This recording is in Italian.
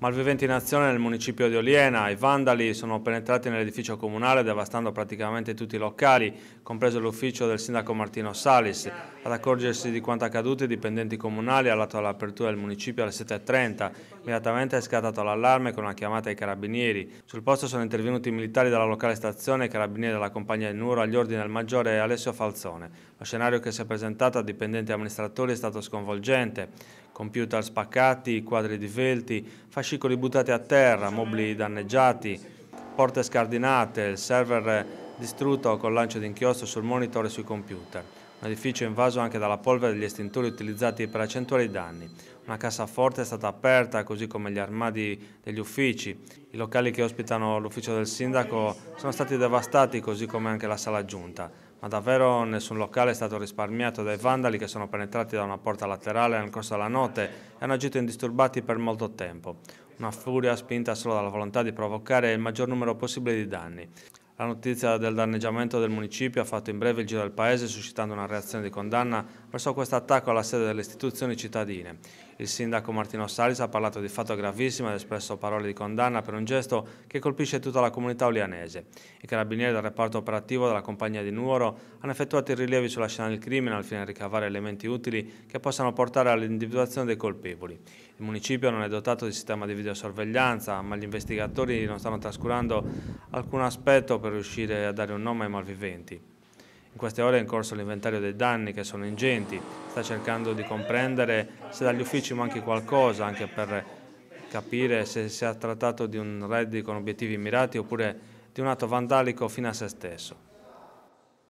Malviventi in azione nel municipio di Oliena, i vandali sono penetrati nell'edificio comunale devastando praticamente tutti i locali, compreso l'ufficio del sindaco Martino Salis ad accorgersi di quanto accaduto i dipendenti comunali hanno dato l'apertura del municipio alle 7.30. Immediatamente è scattato l'allarme con una chiamata ai carabinieri. Sul posto sono intervenuti i militari della locale stazione e i carabinieri della compagnia di Nuro agli ordini del maggiore Alessio Falzone. Lo scenario che si è presentato a dipendenti e amministratori è stato sconvolgente. Computer spaccati, quadri divelti, fascicoli buttati a terra, mobili danneggiati, porte scardinate, il server distrutto col lancio di inchiostro sul monitor e sui computer un edificio invaso anche dalla polvere degli estintori utilizzati per accentuare i danni. Una cassaforte è stata aperta, così come gli armadi degli uffici. I locali che ospitano l'ufficio del sindaco sono stati devastati, così come anche la sala giunta. Ma davvero nessun locale è stato risparmiato dai vandali che sono penetrati da una porta laterale nel corso della notte e hanno agito indisturbati per molto tempo. Una furia spinta solo dalla volontà di provocare il maggior numero possibile di danni. La notizia del danneggiamento del municipio ha fatto in breve il giro del paese suscitando una reazione di condanna verso questo attacco alla sede delle istituzioni cittadine. Il sindaco Martino Salis ha parlato di fatto gravissimo ed ha espresso parole di condanna per un gesto che colpisce tutta la comunità olianese. I carabinieri del reparto operativo della compagnia di Nuoro hanno effettuato i rilievi sulla scena del crimine al fine di ricavare elementi utili che possano portare all'individuazione dei colpevoli. Il municipio non è dotato di sistema di videosorveglianza, ma gli investigatori non stanno trascurando alcun aspetto per per riuscire a dare un nome ai malviventi. In queste ore è in corso l'inventario dei danni che sono ingenti, sta cercando di comprendere se dagli uffici manchi qualcosa anche per capire se si è trattato di un raid con obiettivi mirati oppure di un atto vandalico fino a se stesso.